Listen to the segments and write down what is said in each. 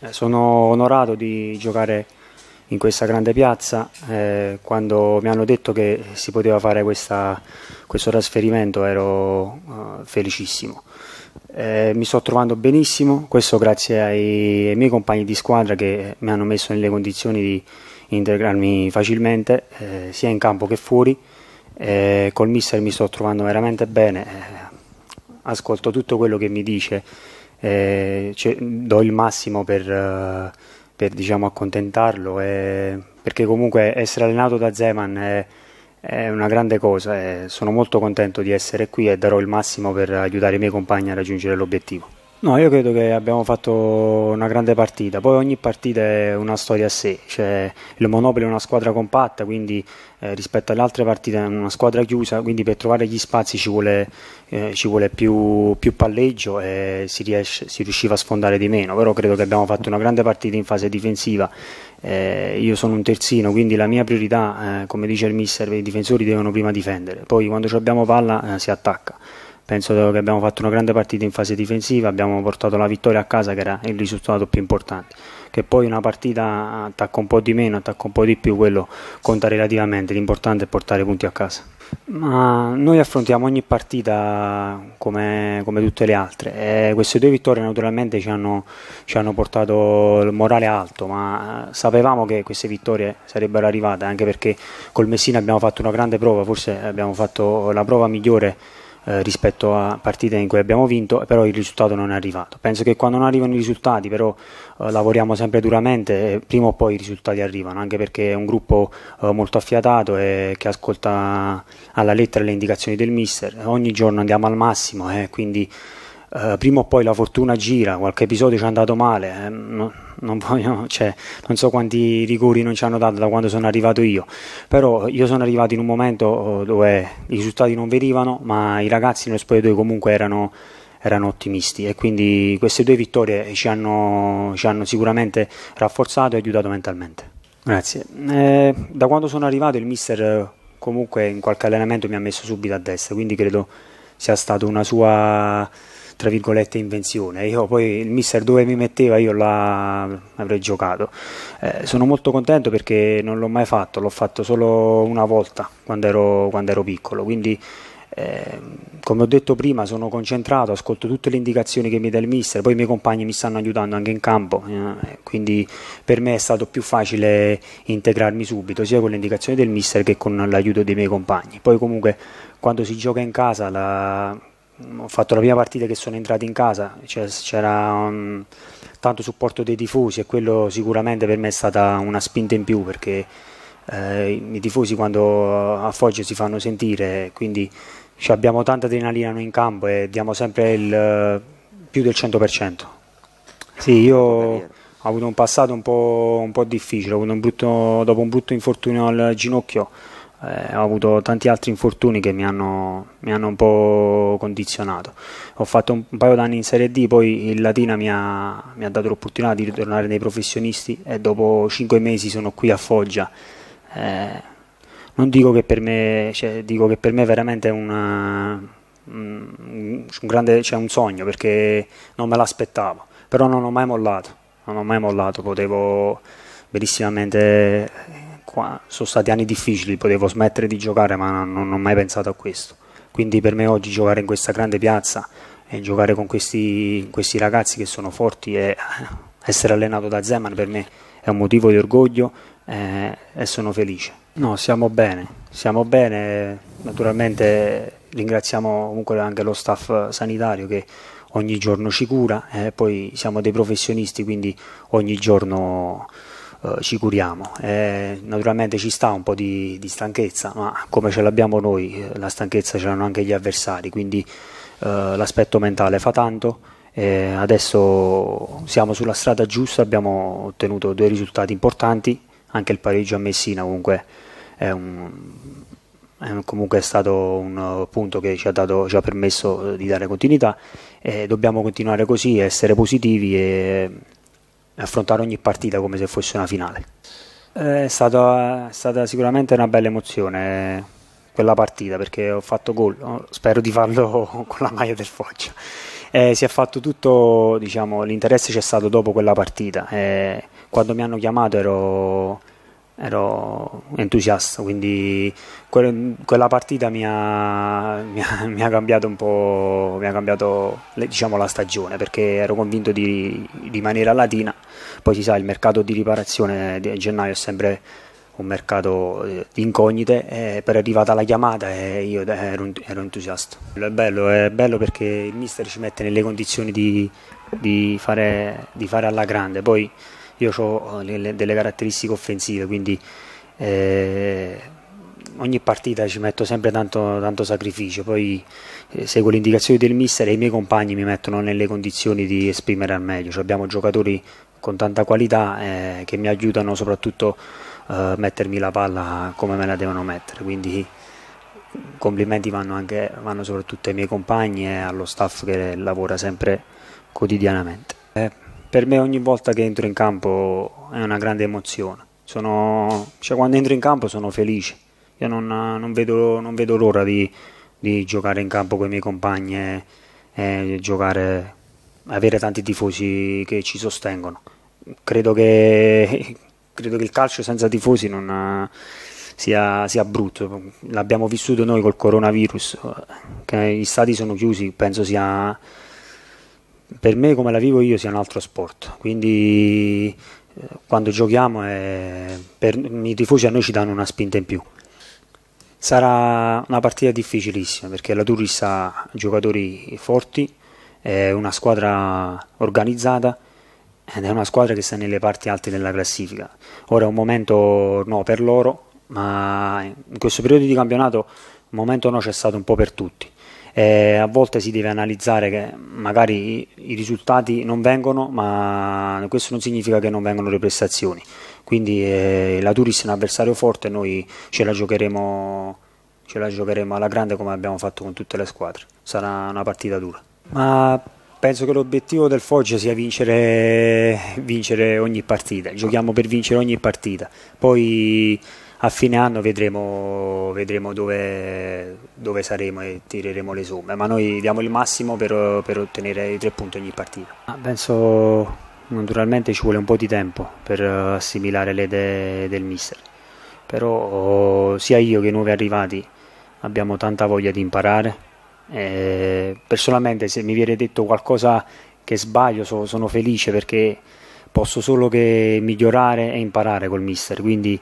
Eh, sono onorato di giocare in questa grande piazza. Eh, quando mi hanno detto che si poteva fare questa, questo trasferimento ero uh, felicissimo. Eh, mi sto trovando benissimo, questo grazie ai, ai, miei compagni di squadra che mi hanno messo nelle condizioni di integrarmi facilmente, eh, sia in campo che fuori. Eh, col mister mi sto trovando veramente bene, ascolto tutto quello che mi dice eh, cioè, do il massimo per, eh, per diciamo, accontentarlo, e, eh, perché comunque essere allenato da Zeman è, è una grande cosa e eh, sono molto contento di essere qui e darò il massimo per aiutare i miei compagni a raggiungere l'obiettivo. No, io credo che abbiamo fatto una grande partita, poi ogni partita è una storia a sé, cioè, il Monopoli è una squadra compatta, quindi eh, rispetto alle altre partite è una squadra chiusa, quindi per trovare gli spazi ci vuole, eh, ci vuole più, più, palleggio e si, riesce, si, riusciva a sfondare di meno, però credo che abbiamo fatto una grande partita in fase difensiva, eh, io sono un terzino, quindi la mia priorità, eh, come dice il mister, i difensori devono prima difendere, poi quando abbiamo palla eh, si attacca penso che abbiamo fatto una grande partita in fase difensiva, abbiamo portato la vittoria a casa che era il risultato più importante. Che poi una partita attacca un po' di meno, attacca un po' di più, quello conta relativamente, l'importante è portare punti a casa. Ma noi affrontiamo ogni partita come, come tutte le altre e queste due vittorie naturalmente ci hanno, ci hanno portato il morale alto, ma sapevamo che queste vittorie sarebbero arrivate anche perché col Messina abbiamo fatto una grande prova, forse abbiamo fatto la prova migliore eh, rispetto a partite in cui abbiamo vinto, però il risultato non è arrivato. Penso che quando non arrivano i risultati, però eh, lavoriamo sempre duramente e prima o poi i risultati arrivano, anche perché è un gruppo eh, molto affiatato e che ascolta alla lettera le indicazioni del mister. Ogni giorno andiamo al massimo, e eh, quindi eh, prima o poi la fortuna gira, qualche episodio ci è andato male, eh, non, voglio, cioè, non, so quanti rigori non ci hanno dato da quando sono arrivato io, però io sono arrivato in un momento oh, dove i risultati non venivano, ma i ragazzi nello spogliatoio comunque erano, erano ottimisti e quindi queste due vittorie ci hanno, ci hanno sicuramente rafforzato e aiutato mentalmente. Grazie. Eh, da quando sono arrivato il mister comunque in qualche allenamento mi ha messo subito a destra, quindi credo sia stata una sua tra virgolette invenzione. Io poi il mister dove mi metteva io l'avrei giocato. Eh, sono molto contento perché non l'ho mai fatto, l'ho fatto solo una volta quando ero, quando ero piccolo, quindi eh, come ho detto prima sono concentrato, ascolto tutte le indicazioni che mi dà il mister, poi i miei compagni mi stanno aiutando anche in campo, eh, quindi per me è stato più facile integrarmi subito sia con le indicazioni del mister che con l'aiuto dei miei compagni. Poi comunque quando si gioca in casa la, ho fatto la prima partita che sono entrato in casa, cioè, c'era um, tanto supporto dei tifosi e quello sicuramente per me è stata una spinta in più perché eh, i tifosi quando a Foggia si fanno sentire, quindi cioè, abbiamo tanta adrenalina noi in campo e diamo sempre il, più del 100%. Sì, io ho avuto un passato un po', un po difficile, un brutto, dopo un brutto infortunio al ginocchio eh, ho avuto tanti altri infortuni che mi hanno, mi hanno un po' condizionato. Ho fatto un, un paio d'anni in Serie D, poi il Latina mi ha, mi ha dato l'opportunità di ritornare nei professionisti e dopo cinque mesi sono qui a Foggia. Eh, non dico che per me, cioè, dico che per me è veramente una, un, grande, cioè un sogno perché non me l'aspettavo, però non ho mai mollato, non ho mai mollato, potevo benissimamente qua sono stati anni difficili, potevo smettere di giocare ma non, non ho mai pensato a questo. Quindi per me oggi giocare in questa grande piazza e giocare con questi, questi ragazzi che sono forti e eh, essere allenato da Zeman per me è un motivo di orgoglio eh, e sono felice. No, siamo bene, siamo bene, naturalmente ringraziamo comunque anche lo staff sanitario che ogni giorno ci cura eh, poi siamo dei professionisti quindi ogni giorno eh, ci curiamo. Eh, naturalmente ci sta un po' di, di stanchezza, ma come ce l'abbiamo noi, eh, la stanchezza ce l'hanno anche gli avversari, quindi eh, l'aspetto mentale fa tanto. adesso siamo sulla strada giusta, abbiamo ottenuto due risultati importanti, anche il pareggio a Messina comunque è un, comunque stato un punto che ci ha, dato, ci ha permesso di dare continuità e dobbiamo continuare così, essere positivi e affrontare ogni partita come se fosse una finale. Eh, è stata, è stata sicuramente una bella emozione eh, quella partita perché ho fatto gol, spero di farlo con la maglia del Foggia. Eh, si è fatto tutto, diciamo, l'interesse c'è stato dopo quella partita. Eh, quando mi hanno chiamato ero ero entusiasta, quindi que- quella partita mi ha, mi, ha, mi ha, cambiato un po', mi ha cambiato diciamo, la stagione perché ero convinto di rimanere a Latina, poi si sa il mercato di riparazione di gennaio è sempre un mercato eh, di incognite e è arrivata la chiamata e eh, io ero, ero entusiasta. È bello, è bello perché il mister ci mette nelle condizioni di, di, fare, di fare alla grande, poi io ho eh, delle caratteristiche offensive, quindi eh, ogni partita ci metto sempre tanto, tanto sacrificio, poi eh, seguo le indicazioni del mister e i miei compagni mi mettono nelle condizioni di esprimere al meglio, cioè, abbiamo giocatori con tanta qualità eh, che mi aiutano soprattutto a eh, mettermi la palla come me la devono mettere, quindi complimenti vanno, anche, vanno soprattutto ai miei compagni e allo staff che lavora sempre quotidianamente. Eh, per me ogni volta che entro in campo è una grande emozione. Sono, cioè, quando entro in campo sono felice. Io non, non, vedo, non vedo, l'ora di, di, giocare in campo con i miei compagni e, e giocare, avere tanti tifosi che ci sostengono. Credo che, credo che il calcio senza tifosi non, sia, sia, brutto. L'abbiamo vissuto noi col coronavirus, che gli stati sono chiusi, penso sia per me come la vivo io sia un altro sport, quindi eh, quando giochiamo è, eh, per, i tifosi a noi ci danno una spinta in più. Sarà una partita difficilissima perché la Turris ha giocatori forti, è una squadra organizzata ed è una squadra che sta nelle parti alte della classifica. Ora è un momento no per loro, ma in questo periodo di campionato un momento no c'è stato un po' per tutti eh, a volte si deve analizzare che magari i, risultati non vengono, ma questo non significa che non vengono le prestazioni. Quindi eh, la Turis è un avversario forte, noi ce la giocheremo ce la giocheremo alla grande come abbiamo fatto con tutte le squadre. Sarà una partita dura. Ma penso che l'obiettivo del Foggia sia vincere, vincere ogni partita. Giochiamo per vincere ogni partita. Poi a fine anno vedremo, vedremo dove, dove, saremo e tireremo le somme, ma noi diamo il massimo per, per ottenere i tre punti ogni partita. Penso naturalmente ci vuole un po' di tempo per assimilare le idee del mister, però sia io che i nuovi arrivati abbiamo tanta voglia di imparare. Eh, personalmente se mi viene detto qualcosa che sbaglio so, sono felice perché posso solo che migliorare e imparare col mister, quindi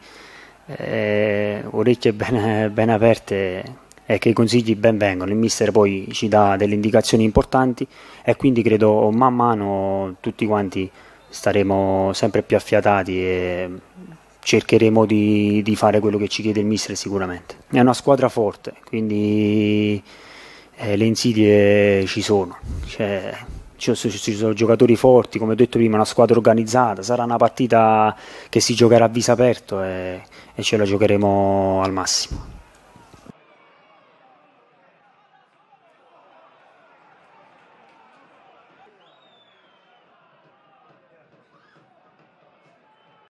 eh, orecchie ben, ben, aperte e eh, che i consigli ben vengono. Il mister poi ci dà delle indicazioni importanti e quindi credo man mano tutti quanti staremo sempre più affiatati e cercheremo di, di fare quello che ci chiede il mister sicuramente. È una squadra forte, quindi eh, le insidie ci sono. Cioè, ci sono giocatori forti, come ho detto prima, una squadra organizzata, sarà una partita che si giocherà a viso aperto e, e ce la giocheremo al massimo.